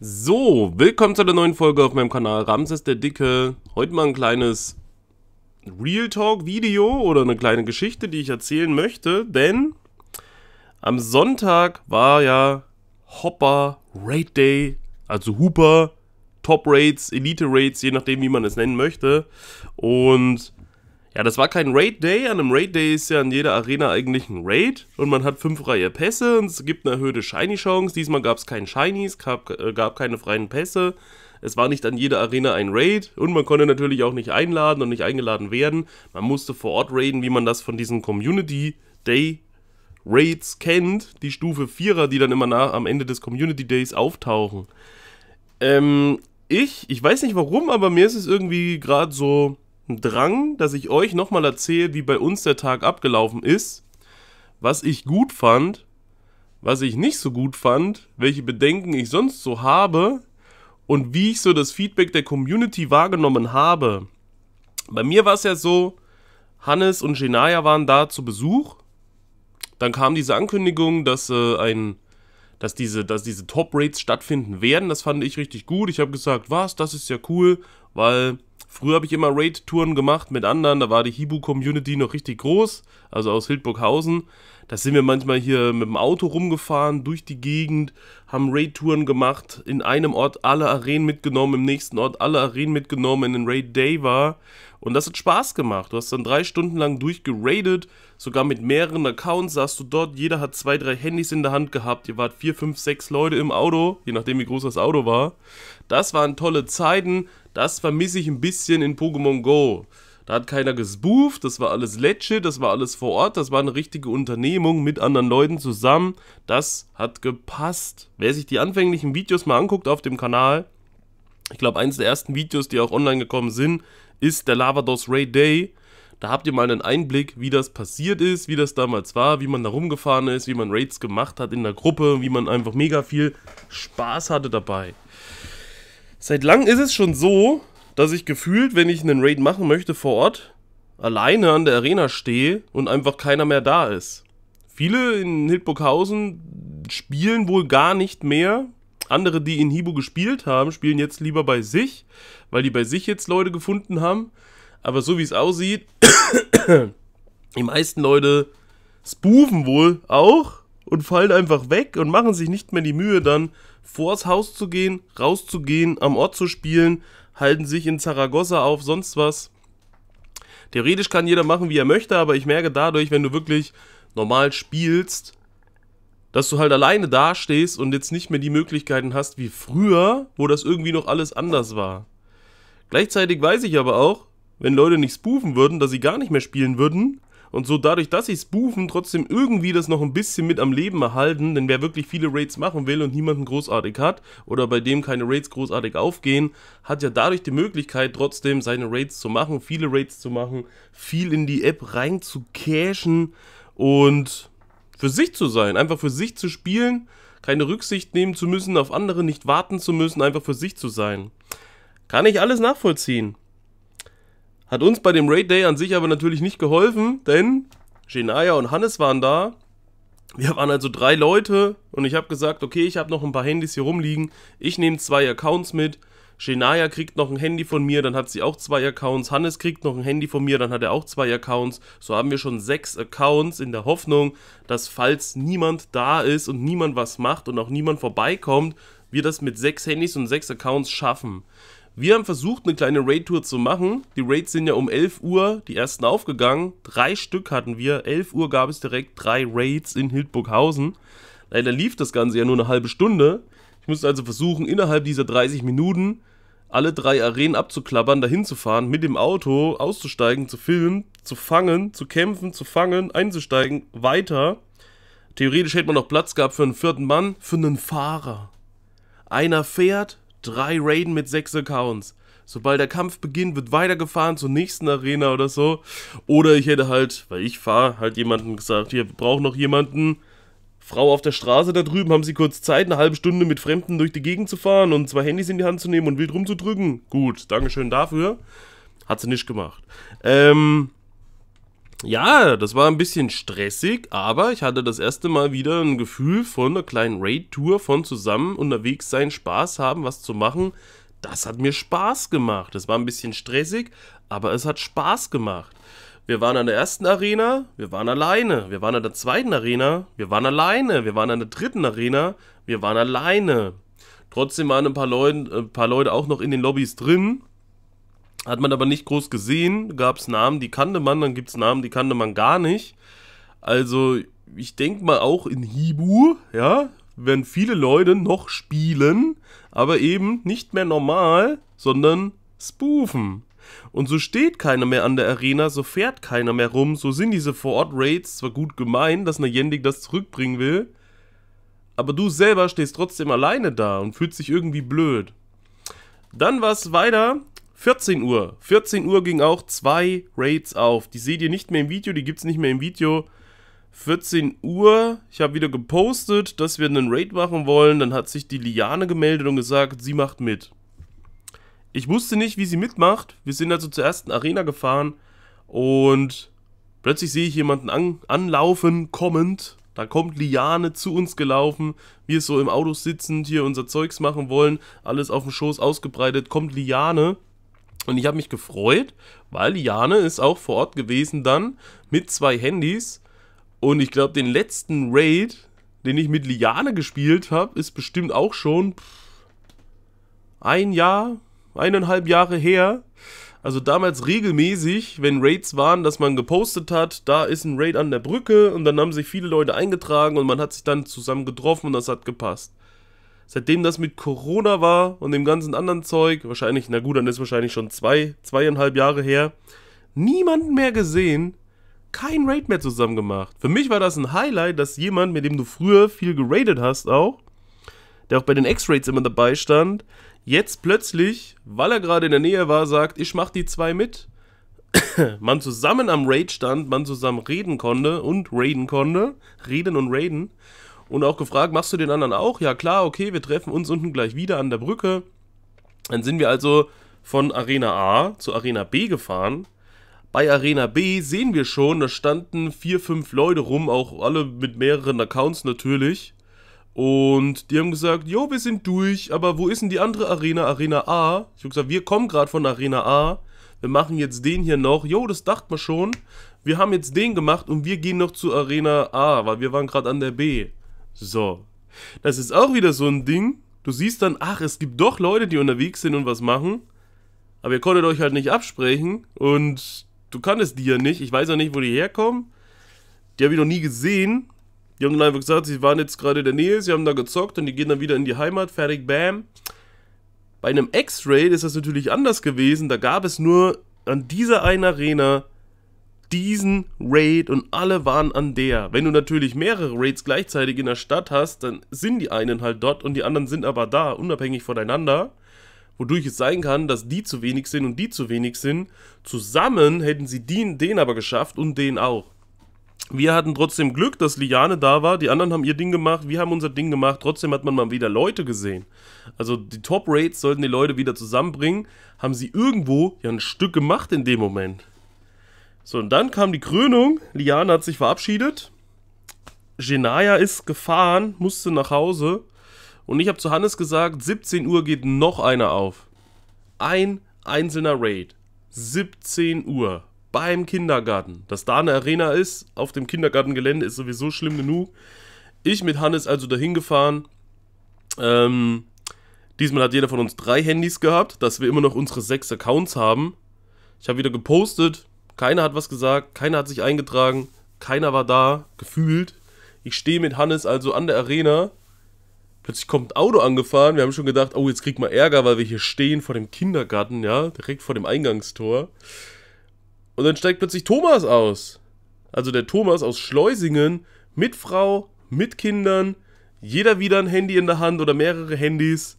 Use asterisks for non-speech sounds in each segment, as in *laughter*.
So, willkommen zu einer neuen Folge auf meinem Kanal Ramses der Dicke. Heute mal ein kleines Real Talk Video oder eine kleine Geschichte, die ich erzählen möchte, denn am Sonntag war ja Hopper Raid Day, also Hooper, Top Raids, Elite Raids, je nachdem wie man es nennen möchte und ja, das war kein Raid Day. An einem Raid Day ist ja in jeder Arena eigentlich ein Raid. Und man hat fünf freie Pässe und es gibt eine erhöhte Shiny-Chance. Diesmal gab es keinen Shinies, gab, äh, gab keine freien Pässe. Es war nicht an jeder Arena ein Raid und man konnte natürlich auch nicht einladen und nicht eingeladen werden. Man musste vor Ort raiden, wie man das von diesen Community Day Raids kennt. Die Stufe 4er, die dann immer nach, am Ende des Community Days auftauchen. Ähm, ich, ich weiß nicht warum, aber mir ist es irgendwie gerade so Drang, dass ich euch nochmal erzähle, wie bei uns der Tag abgelaufen ist, was ich gut fand, was ich nicht so gut fand, welche Bedenken ich sonst so habe und wie ich so das Feedback der Community wahrgenommen habe. Bei mir war es ja so, Hannes und Genaya waren da zu Besuch. Dann kam diese Ankündigung, dass äh, ein dass diese, dass diese Top-Rates stattfinden werden. Das fand ich richtig gut. Ich habe gesagt, was, das ist ja cool, weil Früher habe ich immer Raid-Touren gemacht mit anderen, da war die Hibu-Community noch richtig groß, also aus Hildburghausen. Da sind wir manchmal hier mit dem Auto rumgefahren, durch die Gegend, haben Raid-Touren gemacht, in einem Ort alle Arenen mitgenommen, im nächsten Ort alle Arenen mitgenommen, wenn ein Raid-Day war. Und das hat Spaß gemacht. Du hast dann drei Stunden lang durchgeradet, sogar mit mehreren Accounts saßt du dort, jeder hat zwei, drei Handys in der Hand gehabt, ihr wart vier, fünf, sechs Leute im Auto, je nachdem wie groß das Auto war. Das waren tolle Zeiten, das vermisse ich ein bisschen in Pokémon Go. Da hat keiner gespooft, das war alles legit, das war alles vor Ort, das war eine richtige Unternehmung mit anderen Leuten zusammen. Das hat gepasst. Wer sich die anfänglichen Videos mal anguckt auf dem Kanal, ich glaube, eines der ersten Videos, die auch online gekommen sind, ist der Lavados Ray Day. Da habt ihr mal einen Einblick, wie das passiert ist, wie das damals war, wie man da rumgefahren ist, wie man Raids gemacht hat in der Gruppe, wie man einfach mega viel Spaß hatte dabei. Seit langem ist es schon so, dass ich gefühlt, wenn ich einen Raid machen möchte vor Ort, alleine an der Arena stehe und einfach keiner mehr da ist. Viele in Hildburghausen spielen wohl gar nicht mehr, andere, die in Hibo gespielt haben, spielen jetzt lieber bei sich, weil die bei sich jetzt Leute gefunden haben. Aber so wie es aussieht, *coughs* die meisten Leute spoofen wohl auch und fallen einfach weg und machen sich nicht mehr die Mühe, dann vors Haus zu gehen, rauszugehen, am Ort zu spielen, halten sich in Zaragoza auf, sonst was. Theoretisch kann jeder machen, wie er möchte, aber ich merke dadurch, wenn du wirklich normal spielst, dass du halt alleine dastehst und jetzt nicht mehr die Möglichkeiten hast wie früher, wo das irgendwie noch alles anders war. Gleichzeitig weiß ich aber auch, wenn Leute nicht spoofen würden, dass sie gar nicht mehr spielen würden und so dadurch, dass sie spoofen, trotzdem irgendwie das noch ein bisschen mit am Leben erhalten, denn wer wirklich viele Raids machen will und niemanden großartig hat oder bei dem keine Raids großartig aufgehen, hat ja dadurch die Möglichkeit trotzdem seine Raids zu machen, viele Raids zu machen, viel in die App rein zu cashen und für sich zu sein, einfach für sich zu spielen, keine Rücksicht nehmen zu müssen, auf andere nicht warten zu müssen, einfach für sich zu sein. Kann ich alles nachvollziehen. Hat uns bei dem Raid Day an sich aber natürlich nicht geholfen, denn Genaya und Hannes waren da. Wir waren also drei Leute und ich habe gesagt, okay, ich habe noch ein paar Handys hier rumliegen. Ich nehme zwei Accounts mit. Shania kriegt noch ein Handy von mir, dann hat sie auch zwei Accounts. Hannes kriegt noch ein Handy von mir, dann hat er auch zwei Accounts. So haben wir schon sechs Accounts in der Hoffnung, dass falls niemand da ist und niemand was macht und auch niemand vorbeikommt, wir das mit sechs Handys und sechs Accounts schaffen. Wir haben versucht, eine kleine Raid-Tour zu machen. Die Raids sind ja um 11 Uhr die ersten aufgegangen. Drei Stück hatten wir. 11 Uhr gab es direkt drei Raids in Hildburghausen. Leider lief das Ganze ja nur eine halbe Stunde. Ich musste also versuchen, innerhalb dieser 30 Minuten alle drei Arenen abzuklappern, dahin zu fahren, mit dem Auto auszusteigen, zu filmen, zu fangen, zu kämpfen, zu fangen, einzusteigen, weiter. Theoretisch hätte man noch Platz gehabt für einen vierten Mann, für einen Fahrer. Einer fährt, drei Raiden mit sechs Accounts. Sobald der Kampf beginnt, wird weitergefahren zur nächsten Arena oder so. Oder ich hätte halt, weil ich fahre, halt jemanden gesagt, hier, wir brauchen noch jemanden. Frau auf der Straße da drüben, haben Sie kurz Zeit, eine halbe Stunde mit Fremden durch die Gegend zu fahren und zwei Handys in die Hand zu nehmen und wild rumzudrücken? Gut, Dankeschön dafür. Hat sie nicht gemacht. Ähm, ja, das war ein bisschen stressig, aber ich hatte das erste Mal wieder ein Gefühl von einer kleinen Raid-Tour, von zusammen unterwegs sein, Spaß haben, was zu machen. Das hat mir Spaß gemacht. Das war ein bisschen stressig, aber es hat Spaß gemacht. Wir waren an der ersten Arena, wir waren alleine. Wir waren an der zweiten Arena, wir waren alleine. Wir waren an der dritten Arena, wir waren alleine. Trotzdem waren ein paar, Leute, äh, ein paar Leute auch noch in den Lobbys drin. Hat man aber nicht groß gesehen. Gab es Namen, die kannte man, dann gibt es Namen, die kannte man gar nicht. Also, ich denke mal auch in Hibu, ja, werden viele Leute noch spielen, aber eben nicht mehr normal, sondern spoofen. Und so steht keiner mehr an der Arena, so fährt keiner mehr rum, so sind diese Vor-Ort-Raids zwar gut gemeint, dass eine Jendik das zurückbringen will, aber du selber stehst trotzdem alleine da und fühlst dich irgendwie blöd. Dann war es weiter, 14 Uhr. 14 Uhr ging auch zwei Raids auf. Die seht ihr nicht mehr im Video, die gibt es nicht mehr im Video. 14 Uhr, ich habe wieder gepostet, dass wir einen Raid machen wollen. Dann hat sich die Liane gemeldet und gesagt, sie macht mit. Ich wusste nicht, wie sie mitmacht. Wir sind also zur ersten Arena gefahren und plötzlich sehe ich jemanden an, anlaufen, kommend. Da kommt Liane zu uns gelaufen. Wir so im Auto sitzend hier unser Zeugs machen wollen. Alles auf dem Schoß ausgebreitet. Kommt Liane. Und ich habe mich gefreut, weil Liane ist auch vor Ort gewesen dann mit zwei Handys. Und ich glaube, den letzten Raid, den ich mit Liane gespielt habe, ist bestimmt auch schon ein Jahr, eineinhalb Jahre her. Also damals regelmäßig, wenn Raids waren, dass man gepostet hat, da ist ein Raid an der Brücke und dann haben sich viele Leute eingetragen und man hat sich dann zusammen getroffen und das hat gepasst. Seitdem das mit Corona war und dem ganzen anderen Zeug, wahrscheinlich, na gut, dann ist wahrscheinlich schon zwei, zweieinhalb Jahre her, niemanden mehr gesehen, kein Raid mehr zusammen gemacht. Für mich war das ein Highlight, dass jemand, mit dem du früher viel geradet hast auch, der auch bei den X-Raids immer dabei stand, jetzt plötzlich, weil er gerade in der Nähe war, sagt, ich mach die zwei mit. *coughs* man zusammen am Raid stand, man zusammen reden konnte und raiden konnte. Reden und raiden. Und auch gefragt, machst du den anderen auch? Ja klar, okay, wir treffen uns unten gleich wieder an der Brücke. Dann sind wir also von Arena A zu Arena B gefahren. Bei Arena B sehen wir schon, da standen vier, fünf Leute rum, auch alle mit mehreren Accounts natürlich. Und die haben gesagt, jo, wir sind durch, aber wo ist denn die andere Arena, Arena A? Ich habe gesagt, wir kommen gerade von Arena A. Wir machen jetzt den hier noch. Jo, das dachte man schon. Wir haben jetzt den gemacht und wir gehen noch zu Arena A, weil wir waren gerade an der B. So. Das ist auch wieder so ein Ding. Du siehst dann, ach, es gibt doch Leute, die unterwegs sind und was machen. Aber ihr konntet euch halt nicht absprechen und du kannst die ja nicht. Ich weiß ja nicht, wo die herkommen. Die habe ich noch nie gesehen. Die haben dann einfach gesagt, sie waren jetzt gerade in der Nähe, sie haben da gezockt und die gehen dann wieder in die Heimat, fertig, bam. Bei einem X-Raid ist das natürlich anders gewesen. Da gab es nur an dieser einen Arena diesen Raid und alle waren an der. Wenn du natürlich mehrere Raids gleichzeitig in der Stadt hast, dann sind die einen halt dort und die anderen sind aber da, unabhängig voneinander. Wodurch es sein kann, dass die zu wenig sind und die zu wenig sind. Zusammen hätten sie den, aber geschafft und den auch. Wir hatten trotzdem Glück, dass Liane da war. Die anderen haben ihr Ding gemacht. Wir haben unser Ding gemacht. Trotzdem hat man mal wieder Leute gesehen. Also die Top-Rates sollten die Leute wieder zusammenbringen. Haben sie irgendwo ja ein Stück gemacht in dem Moment. So, und dann kam die Krönung. Liane hat sich verabschiedet. Genaya ist gefahren, musste nach Hause. Und ich habe zu Hannes gesagt, 17 Uhr geht noch einer auf. Ein einzelner Raid. 17 Uhr beim Kindergarten. Dass da eine Arena ist, auf dem Kindergartengelände, ist sowieso schlimm genug. Ich mit Hannes also dahin gefahren. Ähm, diesmal hat jeder von uns drei Handys gehabt, dass wir immer noch unsere sechs Accounts haben. Ich habe wieder gepostet, keiner hat was gesagt, keiner hat sich eingetragen, keiner war da, gefühlt. Ich stehe mit Hannes also an der Arena. Plötzlich kommt ein Auto angefahren. Wir haben schon gedacht, oh, jetzt kriegt man Ärger, weil wir hier stehen vor dem Kindergarten, ja, direkt vor dem Eingangstor. Und dann steigt plötzlich Thomas aus. Also der Thomas aus Schleusingen mit Frau, mit Kindern, jeder wieder ein Handy in der Hand oder mehrere Handys.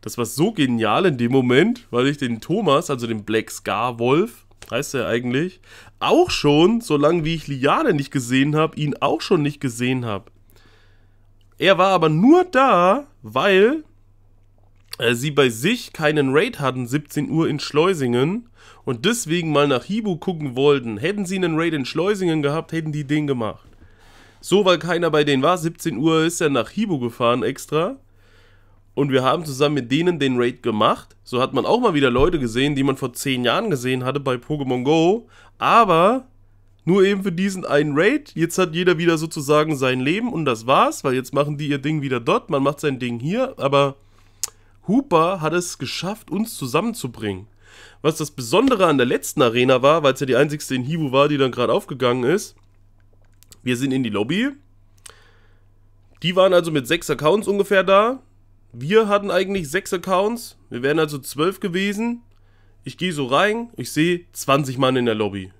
Das war so genial in dem Moment, weil ich den Thomas, also den Black Scar Wolf, heißt er eigentlich, auch schon, solange wie ich Liane nicht gesehen habe, ihn auch schon nicht gesehen habe. Er war aber nur da, weil äh, sie bei sich keinen Raid hatten, 17 Uhr in Schleusingen und deswegen mal nach Hibu gucken wollten, hätten sie einen Raid in Schleusingen gehabt, hätten die den gemacht. So, weil keiner bei denen war, 17 Uhr ist er nach Hibu gefahren extra. Und wir haben zusammen mit denen den Raid gemacht. So hat man auch mal wieder Leute gesehen, die man vor 10 Jahren gesehen hatte bei Pokémon Go. Aber nur eben für diesen einen Raid. Jetzt hat jeder wieder sozusagen sein Leben und das war's, weil jetzt machen die ihr Ding wieder dort, man macht sein Ding hier. Aber Hooper hat es geschafft, uns zusammenzubringen. Was das Besondere an der letzten Arena war, weil es ja die einzigste in Hibu war, die dann gerade aufgegangen ist, wir sind in die Lobby. Die waren also mit sechs Accounts ungefähr da. Wir hatten eigentlich sechs Accounts. Wir wären also zwölf gewesen. Ich gehe so rein, ich sehe 20 Mann in der Lobby.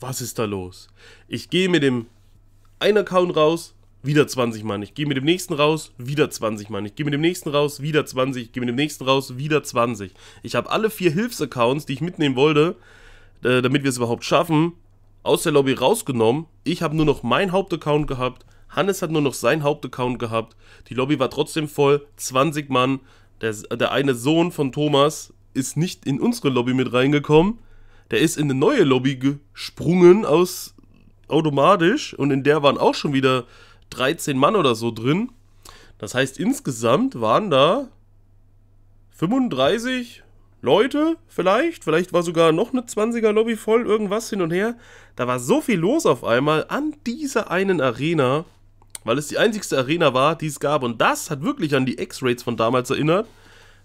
Was ist da los? Ich gehe mit dem einen Account raus, wieder 20 Mann. Ich gehe mit dem nächsten raus, wieder 20 Mann. Ich gehe mit dem nächsten raus, wieder 20. Ich gehe mit dem nächsten raus, wieder 20. Ich habe alle vier Hilfsaccounts, die ich mitnehmen wollte, äh, damit wir es überhaupt schaffen, aus der Lobby rausgenommen. Ich habe nur noch meinen Hauptaccount gehabt. Hannes hat nur noch seinen Hauptaccount gehabt. Die Lobby war trotzdem voll, 20 Mann. Der, der eine Sohn von Thomas ist nicht in unsere Lobby mit reingekommen. Der ist in eine neue Lobby gesprungen aus automatisch und in der waren auch schon wieder 13 Mann oder so drin. Das heißt, insgesamt waren da 35 Leute vielleicht. Vielleicht war sogar noch eine 20er-Lobby voll, irgendwas hin und her. Da war so viel los auf einmal an dieser einen Arena, weil es die einzigste Arena war, die es gab. Und das hat wirklich an die X-Rates von damals erinnert.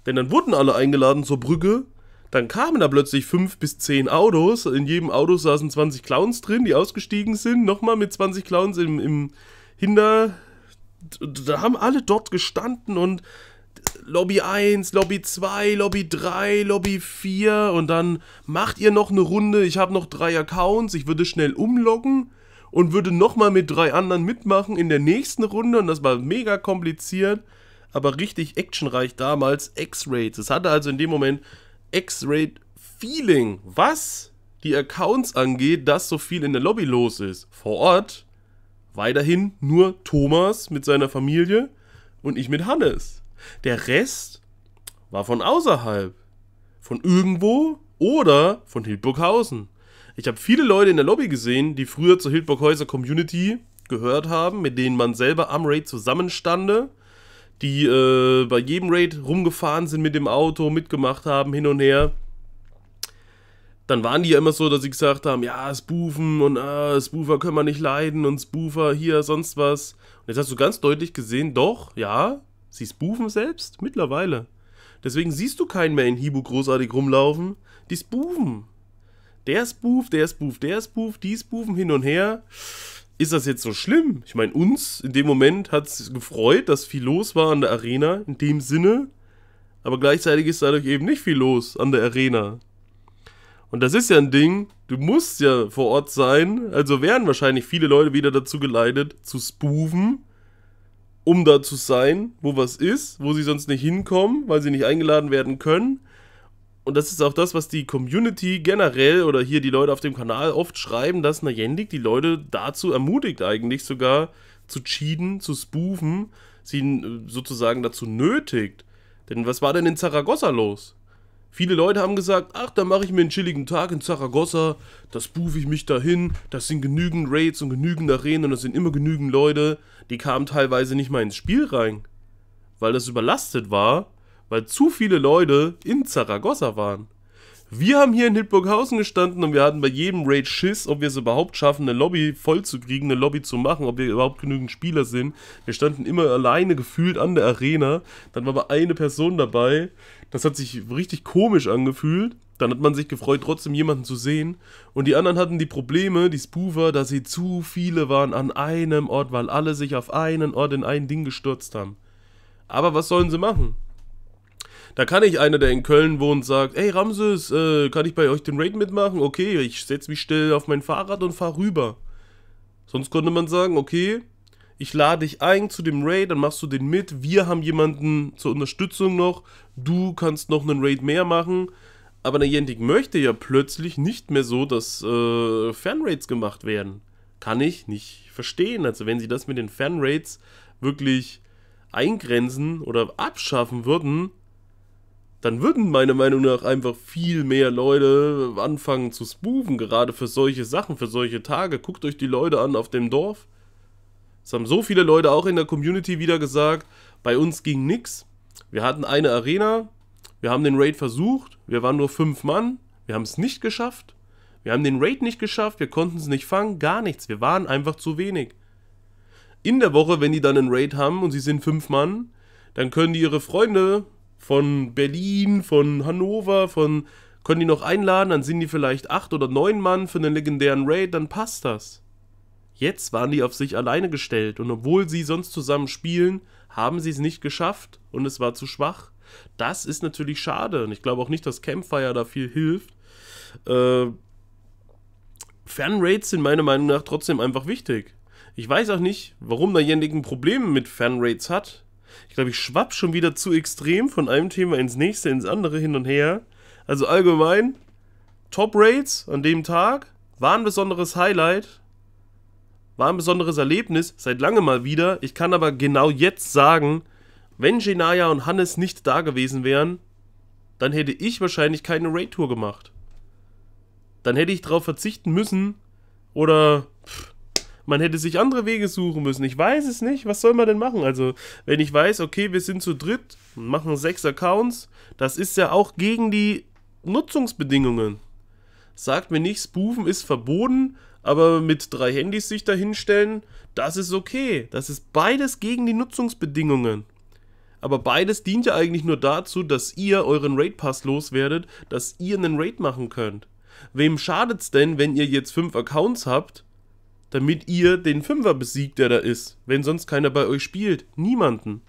Denn dann wurden alle eingeladen zur Brücke. Dann kamen da plötzlich fünf bis zehn Autos. In jedem Auto saßen 20 Clowns drin, die ausgestiegen sind. Nochmal mit 20 Clowns im, im hinter. Da haben alle dort gestanden und Lobby 1, Lobby 2, Lobby 3, Lobby 4 und dann macht ihr noch eine Runde. Ich habe noch drei Accounts, ich würde schnell umloggen und würde nochmal mit drei anderen mitmachen in der nächsten Runde und das war mega kompliziert, aber richtig actionreich damals. X-Raid, es hatte also in dem Moment X-Raid-Feeling, was die Accounts angeht, dass so viel in der Lobby los ist. Vor Ort weiterhin nur Thomas mit seiner Familie und ich mit Hannes. Der Rest war von außerhalb, von irgendwo oder von Hildburghausen. Ich habe viele Leute in der Lobby gesehen, die früher zur Hildburghäuser Community gehört haben, mit denen man selber am Raid zusammenstande, die äh, bei jedem Raid rumgefahren sind mit dem Auto, mitgemacht haben, hin und her dann waren die ja immer so, dass sie gesagt haben, ja, Spoofen und ah, Spoofer können wir nicht leiden und Spoofer hier, sonst was. Und jetzt hast du ganz deutlich gesehen, doch, ja, sie spoofen selbst mittlerweile. Deswegen siehst du keinen mehr in Hibu großartig rumlaufen. Die spoofen. Der spoof, der spoof, der spoof, die spoofen hin und her. Ist das jetzt so schlimm? Ich meine, uns in dem Moment hat es gefreut, dass viel los war an der Arena, in dem Sinne. Aber gleichzeitig ist dadurch eben nicht viel los an der Arena. Und das ist ja ein Ding, du musst ja vor Ort sein, also werden wahrscheinlich viele Leute wieder dazu geleitet, zu spoofen, um da zu sein, wo was ist, wo sie sonst nicht hinkommen, weil sie nicht eingeladen werden können. Und das ist auch das, was die Community generell oder hier die Leute auf dem Kanal oft schreiben, dass Najendik die Leute dazu ermutigt, eigentlich sogar zu cheaten, zu spoofen, sie sozusagen dazu nötigt. Denn was war denn in Zaragoza los? Viele Leute haben gesagt, ach, da mache ich mir einen chilligen Tag in Zaragoza, das buche ich mich dahin, das sind genügend Raids und genügend Arenen und das sind immer genügend Leute. Die kamen teilweise nicht mal ins Spiel rein, weil das überlastet war, weil zu viele Leute in Zaragoza waren. Wir haben hier in Hildburghausen gestanden und wir hatten bei jedem Raid Schiss, ob wir es überhaupt schaffen, eine Lobby vollzukriegen, eine Lobby zu machen, ob wir überhaupt genügend Spieler sind. Wir standen immer alleine gefühlt an der Arena. Dann war aber eine Person dabei, das hat sich richtig komisch angefühlt. Dann hat man sich gefreut, trotzdem jemanden zu sehen. Und die anderen hatten die Probleme, die Spoofer, dass sie zu viele waren an einem Ort, weil alle sich auf einen Ort in ein Ding gestürzt haben. Aber was sollen sie machen? Da kann ich einer, der in Köln wohnt, sagt, ey Ramses, äh, kann ich bei euch den Raid mitmachen? Okay, ich setze mich still auf mein Fahrrad und fahre rüber. Sonst konnte man sagen, okay, ich lade dich ein zu dem Raid, dann machst du den mit. Wir haben jemanden zur Unterstützung noch. Du kannst noch einen Raid mehr machen. Aber Niantic möchte ja plötzlich nicht mehr so, dass äh, Fanraids gemacht werden. Kann ich nicht verstehen. Also wenn sie das mit den Fanraids wirklich eingrenzen oder abschaffen würden, dann würden meiner Meinung nach einfach viel mehr Leute anfangen zu spoofen, gerade für solche Sachen, für solche Tage. Guckt euch die Leute an auf dem Dorf. Es haben so viele Leute auch in der Community wieder gesagt, bei uns ging nichts. Wir hatten eine Arena, wir haben den Raid versucht, wir waren nur fünf Mann, wir haben es nicht geschafft. Wir haben den Raid nicht geschafft, wir konnten es nicht fangen, gar nichts, wir waren einfach zu wenig. In der Woche, wenn die dann einen Raid haben und sie sind fünf Mann, dann können die ihre Freunde von Berlin, von Hannover, von können die noch einladen, dann sind die vielleicht acht oder neun Mann für einen legendären Raid, dann passt das. Jetzt waren die auf sich alleine gestellt und obwohl sie sonst zusammen spielen, haben sie es nicht geschafft und es war zu schwach. Das ist natürlich schade und ich glaube auch nicht, dass Campfire da viel hilft. Äh, Fanrates sind meiner Meinung nach trotzdem einfach wichtig. Ich weiß auch nicht, warum derjenige ein Problem mit Fanrates hat. Ich glaube, ich schwapp schon wieder zu extrem von einem Thema ins nächste, ins andere hin und her. Also allgemein, Top Rates an dem Tag waren ein besonderes Highlight war ein besonderes Erlebnis, seit lange mal wieder. Ich kann aber genau jetzt sagen, wenn Genaya und Hannes nicht da gewesen wären, dann hätte ich wahrscheinlich keine Raid-Tour gemacht. Dann hätte ich darauf verzichten müssen oder pff, man hätte sich andere Wege suchen müssen. Ich weiß es nicht. Was soll man denn machen? Also, wenn ich weiß, okay, wir sind zu dritt, und machen sechs Accounts, das ist ja auch gegen die Nutzungsbedingungen. Sagt mir nicht, Spoofen ist verboten, aber mit drei Handys sich dahinstellen, das ist okay. Das ist beides gegen die Nutzungsbedingungen. Aber beides dient ja eigentlich nur dazu, dass ihr euren Raid Pass loswerdet, dass ihr einen Raid machen könnt. Wem schadet's denn, wenn ihr jetzt fünf Accounts habt, damit ihr den Fünfer besiegt, der da ist, wenn sonst keiner bei euch spielt? Niemanden.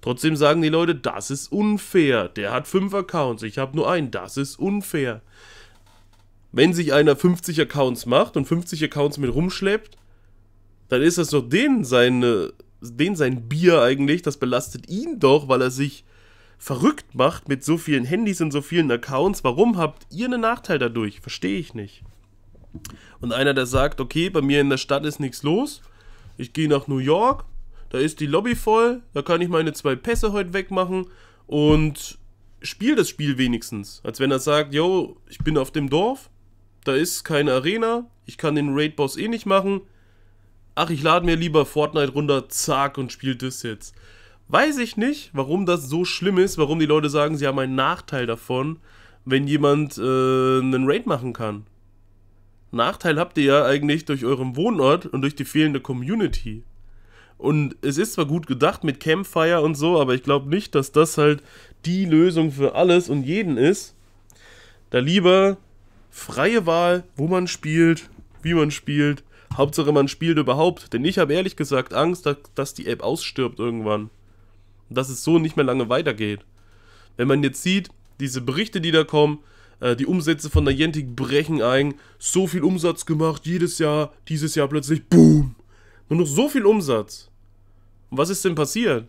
Trotzdem sagen die Leute, das ist unfair. Der hat fünf Accounts, ich habe nur einen. Das ist unfair wenn sich einer 50 Accounts macht und 50 Accounts mit rumschleppt, dann ist das doch den seine, den sein Bier eigentlich, das belastet ihn doch, weil er sich verrückt macht mit so vielen Handys und so vielen Accounts. Warum habt ihr einen Nachteil dadurch? Verstehe ich nicht. Und einer, der sagt, okay, bei mir in der Stadt ist nichts los, ich gehe nach New York, da ist die Lobby voll, da kann ich meine zwei Pässe heute wegmachen und spiele das Spiel wenigstens. Als wenn er sagt, yo, ich bin auf dem Dorf, da ist keine Arena, ich kann den Raid-Boss eh nicht machen. Ach, ich lade mir lieber Fortnite runter, zack, und spiele das jetzt. Weiß ich nicht, warum das so schlimm ist, warum die Leute sagen, sie haben einen Nachteil davon, wenn jemand äh, einen Raid machen kann. Nachteil habt ihr ja eigentlich durch euren Wohnort und durch die fehlende Community. Und es ist zwar gut gedacht mit Campfire und so, aber ich glaube nicht, dass das halt die Lösung für alles und jeden ist. Da lieber freie Wahl, wo man spielt, wie man spielt. Hauptsache man spielt überhaupt. Denn ich habe ehrlich gesagt Angst, dass die App ausstirbt irgendwann. Dass es so nicht mehr lange weitergeht. Wenn man jetzt sieht, diese Berichte, die da kommen, äh, die Umsätze von Niantic brechen ein. So viel Umsatz gemacht jedes Jahr, dieses Jahr plötzlich, boom. Nur noch so viel Umsatz. Und was ist denn passiert?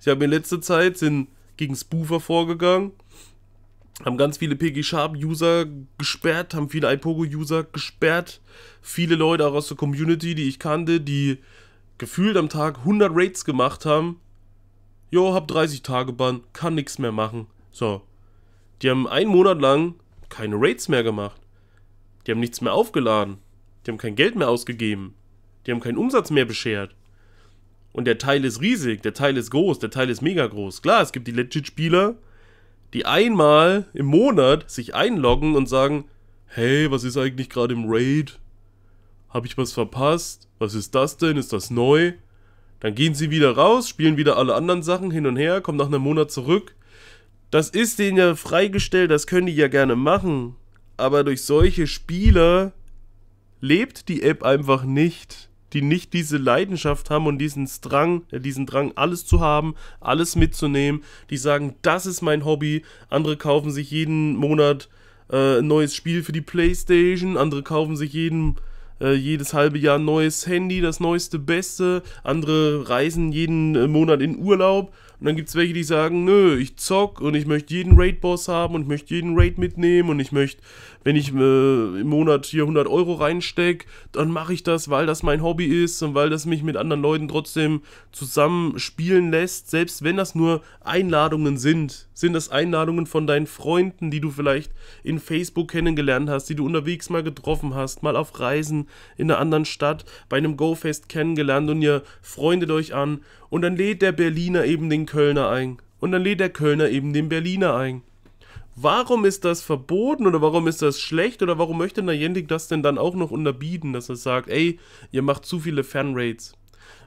Ich habe in letzter Zeit sind gegen Spoofer vorgegangen, haben ganz viele PG Sharp User gesperrt, haben viele iPogo User gesperrt, viele Leute auch aus der Community, die ich kannte, die gefühlt am Tag 100 Raids gemacht haben. Jo, hab 30 Tage Bann, kann nichts mehr machen. So. Die haben einen Monat lang keine Raids mehr gemacht. Die haben nichts mehr aufgeladen. Die haben kein Geld mehr ausgegeben. Die haben keinen Umsatz mehr beschert. Und der Teil ist riesig, der Teil ist groß, der Teil ist mega groß. Klar, es gibt die Legit-Spieler, die einmal im Monat sich einloggen und sagen, hey, was ist eigentlich gerade im Raid? Habe ich was verpasst? Was ist das denn? Ist das neu? Dann gehen sie wieder raus, spielen wieder alle anderen Sachen hin und her, kommen nach einem Monat zurück. Das ist denen ja freigestellt, das können die ja gerne machen. Aber durch solche Spieler lebt die App einfach nicht die nicht diese Leidenschaft haben und diesen Drang, äh, diesen Drang, alles zu haben, alles mitzunehmen, die sagen, das ist mein Hobby. Andere kaufen sich jeden Monat äh, ein neues Spiel für die Playstation, andere kaufen sich jeden äh, jedes halbe Jahr ein neues Handy, das neueste, beste. Andere reisen jeden äh, Monat in Urlaub. Und dann gibt es welche, die sagen, nö, ich zock und ich möchte jeden Raid-Boss haben und ich möchte jeden Raid mitnehmen und ich möchte wenn ich äh, im Monat hier 100 Euro reinstecke, dann mache ich das, weil das mein Hobby ist und weil das mich mit anderen Leuten trotzdem zusammen spielen lässt. Selbst wenn das nur Einladungen sind, sind das Einladungen von deinen Freunden, die du vielleicht in Facebook kennengelernt hast, die du unterwegs mal getroffen hast, mal auf Reisen in einer anderen Stadt bei einem GoFest kennengelernt und ihr freundet euch an. Und dann lädt der Berliner eben den Kölner ein. Und dann lädt der Kölner eben den Berliner ein. Warum ist das verboten oder warum ist das schlecht oder warum möchte Niantic das denn dann auch noch unterbieten, dass er sagt, ey, ihr macht zu viele fan Fanraids?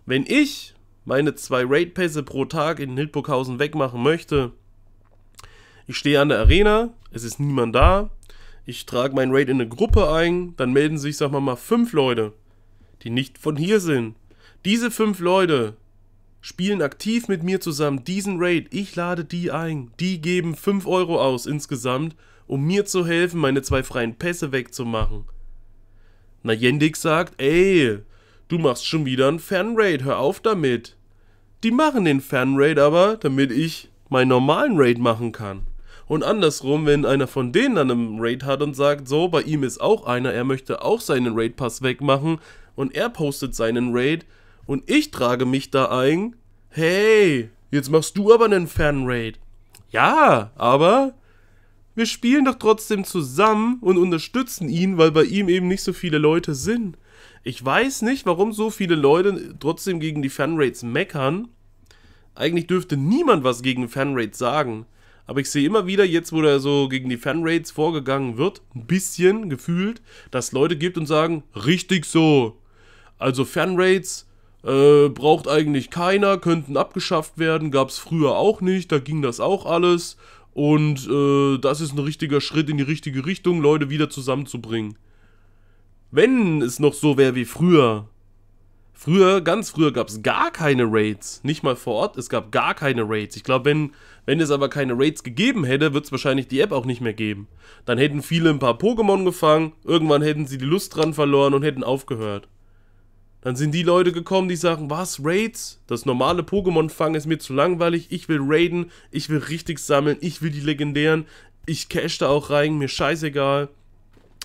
Wenn ich meine zwei Raid-Pässe pro Tag in Hildburghausen wegmachen möchte, ich stehe an der Arena, es ist niemand da, ich trage mein Raid in eine Gruppe ein, dann melden sich, sag mal mal, fünf Leute, die nicht von hier sind. Diese fünf Leute spielen aktiv mit mir zusammen diesen Raid. Ich lade die ein. Die geben 5 Euro aus insgesamt, um mir zu helfen, meine zwei freien Pässe wegzumachen. Na, Jendik sagt, ey, du machst schon wieder einen Fernraid, hör auf damit. Die machen den Fernraid aber, damit ich meinen normalen Raid machen kann. Und andersrum, wenn einer von denen dann einen Raid hat und sagt, so, bei ihm ist auch einer, er möchte auch seinen Raid-Pass wegmachen und er postet seinen Raid, und ich trage mich da ein, hey, jetzt machst du aber einen Fanraid. Ja, aber wir spielen doch trotzdem zusammen und unterstützen ihn, weil bei ihm eben nicht so viele Leute sind. Ich weiß nicht, warum so viele Leute trotzdem gegen die Fanrates meckern. Eigentlich dürfte niemand was gegen Fanrates sagen. Aber ich sehe immer wieder, jetzt wo da so gegen die Fanrates vorgegangen wird, ein bisschen gefühlt, dass Leute gibt und sagen, richtig so. Also Fanrates äh, braucht eigentlich keiner, könnten abgeschafft werden, gab es früher auch nicht, da ging das auch alles. Und äh, das ist ein richtiger Schritt in die richtige Richtung, Leute wieder zusammenzubringen. Wenn es noch so wäre wie früher. Früher, ganz früher gab es gar keine Raids. Nicht mal vor Ort, es gab gar keine Raids. Ich glaube, wenn, wenn es aber keine Raids gegeben hätte, wird es wahrscheinlich die App auch nicht mehr geben. Dann hätten viele ein paar Pokémon gefangen, irgendwann hätten sie die Lust dran verloren und hätten aufgehört. Dann sind die Leute gekommen, die sagen, was, Raids? Das normale Pokémon-Fangen ist mir zu langweilig, ich will raiden, ich will richtig sammeln, ich will die legendären, ich cash da auch rein, mir scheißegal.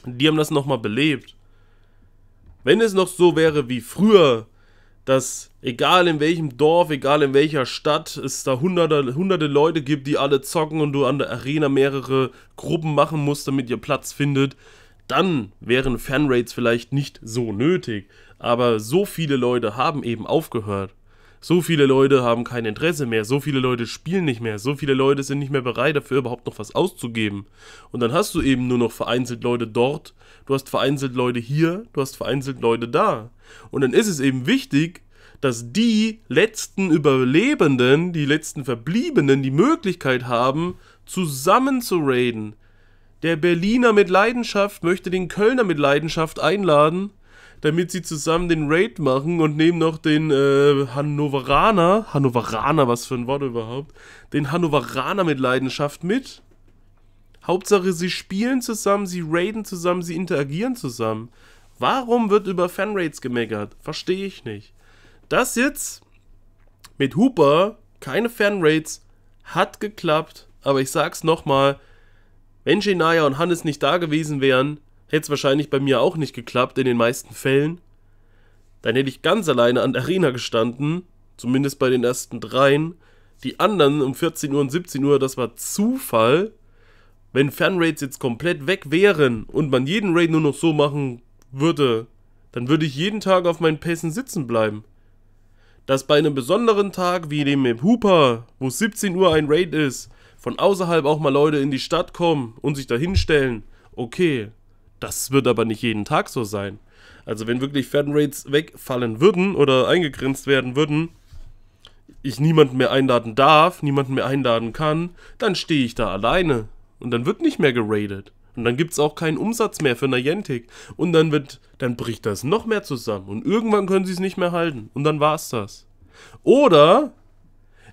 Die haben das nochmal belebt. Wenn es noch so wäre wie früher, dass egal in welchem Dorf, egal in welcher Stadt, es da hunderte, hunderte Leute gibt, die alle zocken und du an der Arena mehrere Gruppen machen musst, damit ihr Platz findet, dann wären Fanraids vielleicht nicht so nötig. Aber so viele Leute haben eben aufgehört. So viele Leute haben kein Interesse mehr, so viele Leute spielen nicht mehr, so viele Leute sind nicht mehr bereit, dafür überhaupt noch was auszugeben. Und dann hast du eben nur noch vereinzelt Leute dort, du hast vereinzelt Leute hier, du hast vereinzelt Leute da. Und dann ist es eben wichtig, dass die letzten Überlebenden, die letzten Verbliebenen die Möglichkeit haben, zusammen zu raiden. Der Berliner mit Leidenschaft möchte den Kölner mit Leidenschaft einladen damit sie zusammen den Raid machen und nehmen noch den äh, Hannoveraner, Hannoveraner, was für ein Wort überhaupt, den Hannoveraner mit Leidenschaft mit. Hauptsache, sie spielen zusammen, sie raiden zusammen, sie interagieren zusammen. Warum wird über Fanraids gemeckert? Verstehe ich nicht. Das jetzt mit Hooper, keine Fanraids, hat geklappt, aber ich sag's nochmal, wenn Shania und Hannes nicht da gewesen wären, Hätte es wahrscheinlich bei mir auch nicht geklappt in den meisten Fällen. Dann hätte ich ganz alleine an der Arena gestanden, zumindest bei den ersten dreien. Die anderen um 14 Uhr und 17 Uhr, das war Zufall. Wenn Fanraids jetzt komplett weg wären und man jeden Raid nur noch so machen würde, dann würde ich jeden Tag auf meinen Pässen sitzen bleiben. Dass bei einem besonderen Tag wie dem im Hooper, wo 17 Uhr ein Raid ist, von außerhalb auch mal Leute in die Stadt kommen und sich da hinstellen, okay. Das wird aber nicht jeden Tag so sein. Also wenn wirklich Fan-Rates wegfallen würden oder eingegrenzt werden würden, ich niemanden mehr einladen darf, niemanden mehr einladen kann, dann stehe ich da alleine. Und dann wird nicht mehr geradet. Und dann gibt es auch keinen Umsatz mehr für Niantic. Und dann wird, dann bricht das noch mehr zusammen. Und irgendwann können sie es nicht mehr halten. Und dann war es das. Oder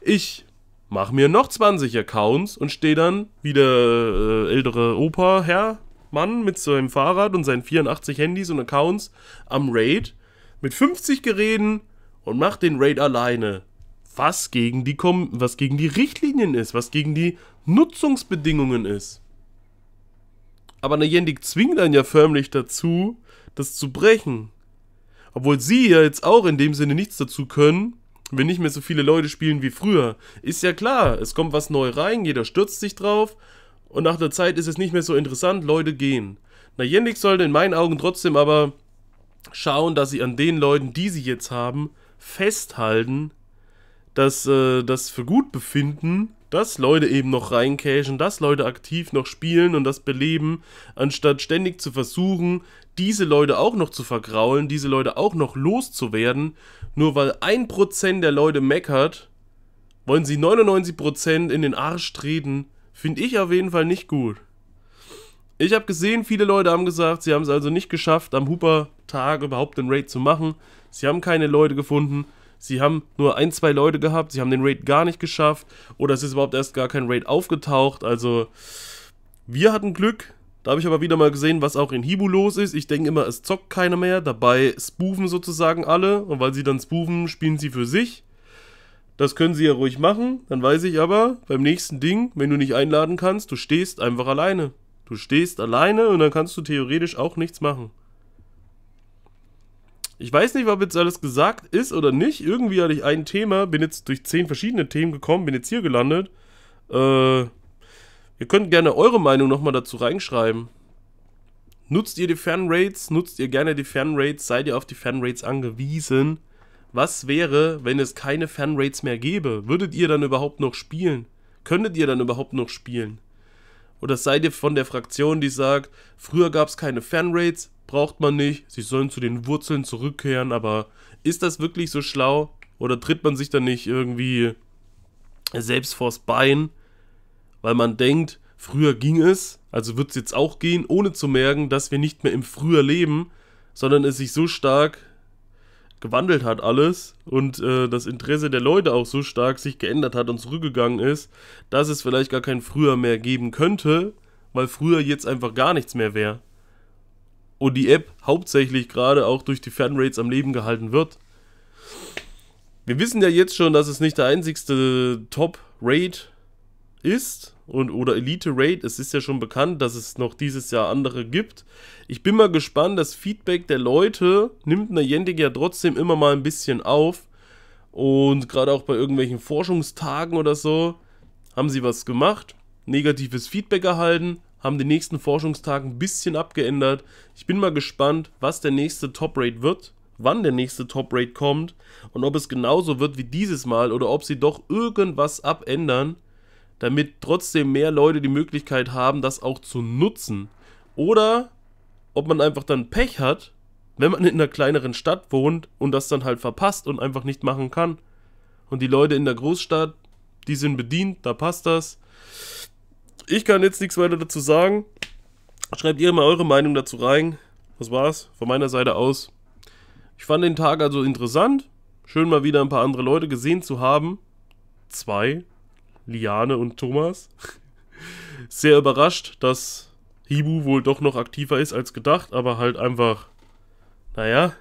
ich mache mir noch 20 Accounts und stehe dann, wie der äh, ältere Opa, Herr, Mann mit seinem Fahrrad und seinen 84 Handys und Accounts am Raid mit 50 Geräten und macht den Raid alleine. Was gegen die, Kom was gegen die Richtlinien ist, was gegen die Nutzungsbedingungen ist. Aber Niantic zwingt einen ja förmlich dazu, das zu brechen. Obwohl sie ja jetzt auch in dem Sinne nichts dazu können, wenn nicht mehr so viele Leute spielen wie früher. Ist ja klar, es kommt was neu rein, jeder stürzt sich drauf und nach der Zeit ist es nicht mehr so interessant, Leute gehen. Na, Yannick sollte in meinen Augen trotzdem aber schauen, dass sie an den Leuten, die sie jetzt haben, festhalten, dass äh, das für gut befinden, dass Leute eben noch reincashen, dass Leute aktiv noch spielen und das beleben, anstatt ständig zu versuchen, diese Leute auch noch zu vergraulen, diese Leute auch noch loszuwerden, nur weil 1% der Leute meckert, wollen sie 99% in den Arsch treten Finde ich auf jeden Fall nicht gut. Ich habe gesehen, viele Leute haben gesagt, sie haben es also nicht geschafft, am Hooper-Tag überhaupt den Raid zu machen. Sie haben keine Leute gefunden. Sie haben nur ein, zwei Leute gehabt. Sie haben den Raid gar nicht geschafft. Oder es ist überhaupt erst gar kein Raid aufgetaucht. Also, wir hatten Glück. Da habe ich aber wieder mal gesehen, was auch in Hibu los ist. Ich denke immer, es zockt keiner mehr. Dabei spoofen sozusagen alle. Und weil sie dann spoofen, spielen sie für sich. Das können sie ja ruhig machen, dann weiß ich aber, beim nächsten Ding, wenn du nicht einladen kannst, du stehst einfach alleine. Du stehst alleine und dann kannst du theoretisch auch nichts machen. Ich weiß nicht, ob jetzt alles gesagt ist oder nicht. Irgendwie hatte ich ein Thema, bin jetzt durch zehn verschiedene Themen gekommen, bin jetzt hier gelandet. Äh, ihr könnt gerne eure Meinung nochmal dazu reinschreiben. Nutzt ihr die Fanrates? Nutzt ihr gerne die Fanrates? Seid ihr auf die Fanrates angewiesen? Was wäre, wenn es keine Fanrates mehr gäbe? Würdet ihr dann überhaupt noch spielen? Könntet ihr dann überhaupt noch spielen? Oder seid ihr von der Fraktion, die sagt, früher gab es keine Fanrates, braucht man nicht, sie sollen zu den Wurzeln zurückkehren, aber ist das wirklich so schlau? Oder tritt man sich dann nicht irgendwie selbst vors Bein, weil man denkt, früher ging es, also wird es jetzt auch gehen, ohne zu merken, dass wir nicht mehr im Früher leben, sondern es sich so stark gewandelt hat alles und äh, das Interesse der Leute auch so stark sich geändert hat und zurückgegangen ist, dass es vielleicht gar kein Früher mehr geben könnte, weil früher jetzt einfach gar nichts mehr wäre. Und die App hauptsächlich gerade auch durch die Fanrates am Leben gehalten wird. Wir wissen ja jetzt schon, dass es nicht der einzigste Top-Rate ist, und, oder Elite Raid. Es ist ja schon bekannt, dass es noch dieses Jahr andere gibt. Ich bin mal gespannt, das Feedback der Leute nimmt Niantic ja trotzdem immer mal ein bisschen auf. Und gerade auch bei irgendwelchen Forschungstagen oder so haben sie was gemacht, negatives Feedback erhalten, haben den nächsten Forschungstag ein bisschen abgeändert. Ich bin mal gespannt, was der nächste top Raid wird wann der nächste top Raid kommt und ob es genauso wird wie dieses Mal oder ob sie doch irgendwas abändern damit trotzdem mehr Leute die Möglichkeit haben, das auch zu nutzen. Oder ob man einfach dann Pech hat, wenn man in einer kleineren Stadt wohnt und das dann halt verpasst und einfach nicht machen kann. Und die Leute in der Großstadt, die sind bedient, da passt das. Ich kann jetzt nichts weiter dazu sagen. Schreibt ihr mal eure Meinung dazu rein. Das war's von meiner Seite aus. Ich fand den Tag also interessant. Schön mal wieder ein paar andere Leute gesehen zu haben. Zwei, Liane und Thomas. Sehr überrascht, dass Hibu wohl doch noch aktiver ist als gedacht, aber halt einfach, naja,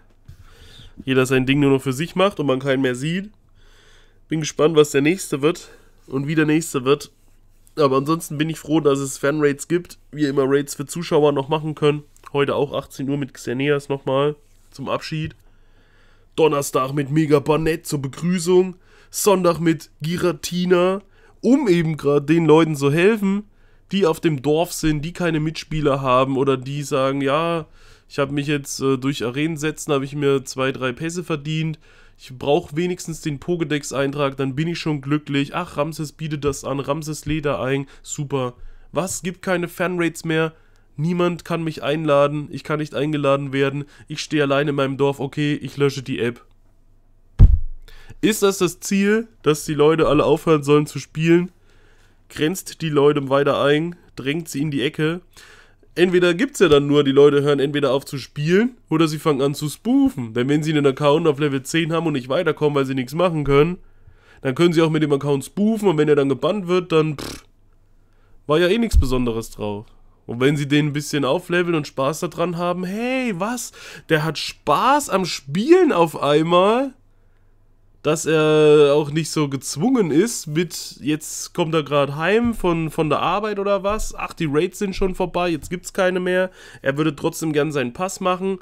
jeder sein Ding nur noch für sich macht und man keinen mehr sieht. Bin gespannt, was der nächste wird und wie der nächste wird. Aber ansonsten bin ich froh, dass es Fanrates gibt. Wir immer Rates für Zuschauer noch machen können. Heute auch 18 Uhr mit Xerneas nochmal zum Abschied. Donnerstag mit Mega Barnett zur Begrüßung. Sonntag mit Giratina um eben gerade den Leuten zu helfen, die auf dem Dorf sind, die keine Mitspieler haben oder die sagen, ja, ich habe mich jetzt äh, durch Arenensätzen, habe ich mir zwei, drei Pässe verdient. Ich brauche wenigstens den Pokédex-Eintrag, dann bin ich schon glücklich. Ach, Ramses bietet das an, Ramses Leder ein, super. Was? Gibt keine Fanrates mehr? Niemand kann mich einladen, ich kann nicht eingeladen werden, ich stehe allein in meinem Dorf, okay, ich lösche die App. Ist das das Ziel, dass die Leute alle aufhören sollen zu spielen? Grenzt die Leute weiter ein, drängt sie in die Ecke. Entweder gibt es ja dann nur, die Leute hören entweder auf zu spielen oder sie fangen an zu spoofen. Denn wenn sie einen Account auf Level 10 haben und nicht weiterkommen, weil sie nichts machen können, dann können sie auch mit dem Account spoofen und wenn er dann gebannt wird, dann pff, war ja eh nichts Besonderes drauf. Und wenn sie den ein bisschen aufleveln und Spaß daran haben, hey, was? Der hat Spaß am Spielen auf einmal? dass er auch nicht so gezwungen ist mit, jetzt kommt er gerade heim von, von der Arbeit oder was, ach, die Raids sind schon vorbei, jetzt gibt es keine mehr, er würde trotzdem gern seinen Pass machen.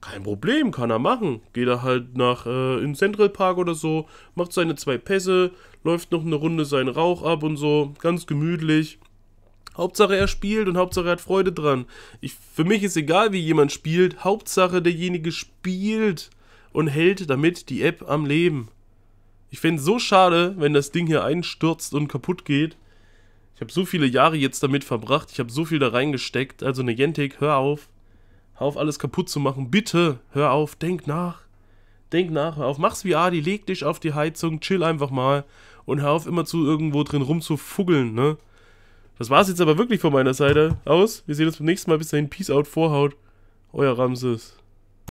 Kein Problem, kann er machen. Geht er halt nach äh, in Central Park oder so, macht seine zwei Pässe, läuft noch eine Runde seinen Rauch ab und so, ganz gemütlich. Hauptsache er spielt und Hauptsache er hat Freude dran. Ich, für mich ist egal, wie jemand spielt, Hauptsache derjenige spielt und hält damit die App am Leben. Ich fände es so schade, wenn das Ding hier einstürzt und kaputt geht. Ich habe so viele Jahre jetzt damit verbracht, ich habe so viel da reingesteckt. Also eine Niantic, hör auf. Hör auf, alles kaputt zu machen. Bitte, hör auf, denk nach. Denk nach, hör auf, mach's wie Adi, leg dich auf die Heizung, chill einfach mal und hör auf, immer zu irgendwo drin rumzufuggeln, ne? Das war's jetzt aber wirklich von meiner Seite aus. Wir sehen uns beim nächsten Mal. Bis dahin, Peace out, Vorhaut. Euer Ramses.